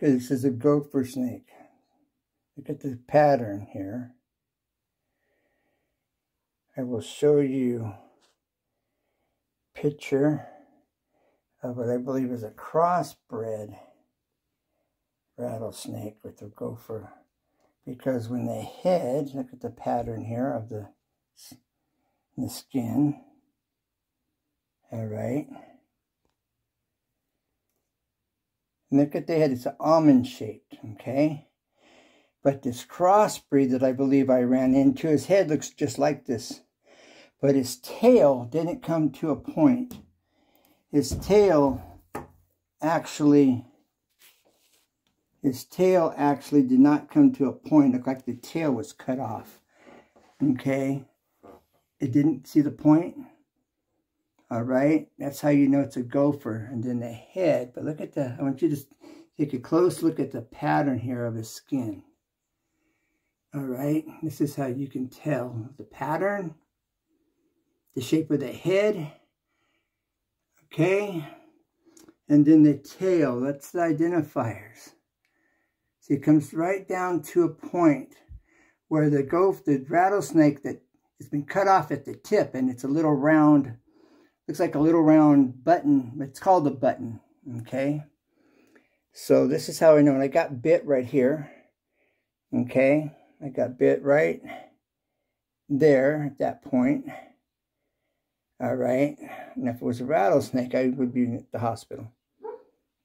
Okay, this is a gopher snake. Look at the pattern here. I will show you picture of what I believe is a crossbred rattlesnake with a gopher. Because when they head, look at the pattern here of the, the skin. All right. And look at the head, it's almond shaped, okay? But this crossbreed that I believe I ran into, his head looks just like this. But his tail didn't come to a point. His tail actually, his tail actually did not come to a point. It looked like the tail was cut off, okay? It didn't see the point. All right, that's how you know it's a gopher. And then the head, but look at the, I want you to take a close look at the pattern here of his skin. All right, this is how you can tell the pattern, the shape of the head, okay, and then the tail, that's the identifiers. So it comes right down to a point where the gopher, the rattlesnake that has been cut off at the tip and it's a little round looks like a little round button. It's called a button, okay? So this is how I know. And I got bit right here, okay? I got bit right there at that point. All right. And if it was a rattlesnake, I would be at the hospital.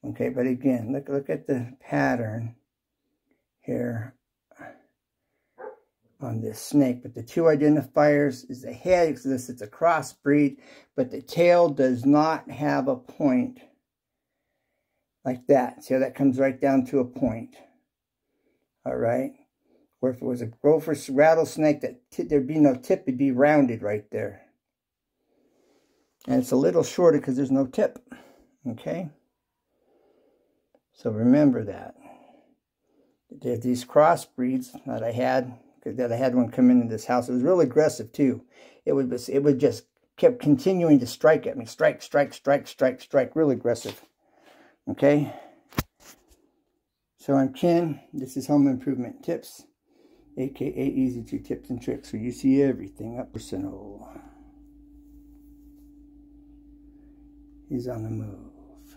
Okay, but again, look look at the pattern here on this snake. But the two identifiers is the head This it's a crossbreed, but the tail does not have a point like that. See how that comes right down to a point. All right. Where if it was a gopher rattlesnake, that there'd be no tip, it'd be rounded right there. And it's a little shorter because there's no tip. Okay. So remember that. These crossbreeds that I had that I had one come into this house. It was real aggressive too. It was it would just kept continuing to strike at me, strike, strike, strike, strike, strike, real aggressive. Okay. So I'm Ken. This is Home Improvement Tips, aka Easy to Tips and Tricks, where you see everything up personal. He's on the move.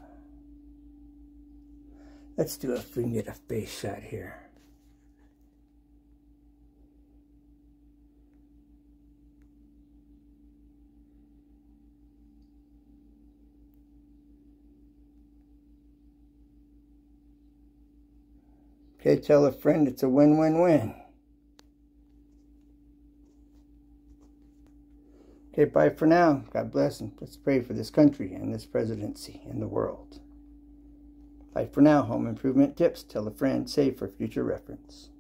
Let's do a finger to face shot here. Okay, tell a friend it's a win-win-win. Okay, bye for now. God bless and let's pray for this country and this presidency and the world. Bye for now, home improvement tips. Tell a friend, save for future reference.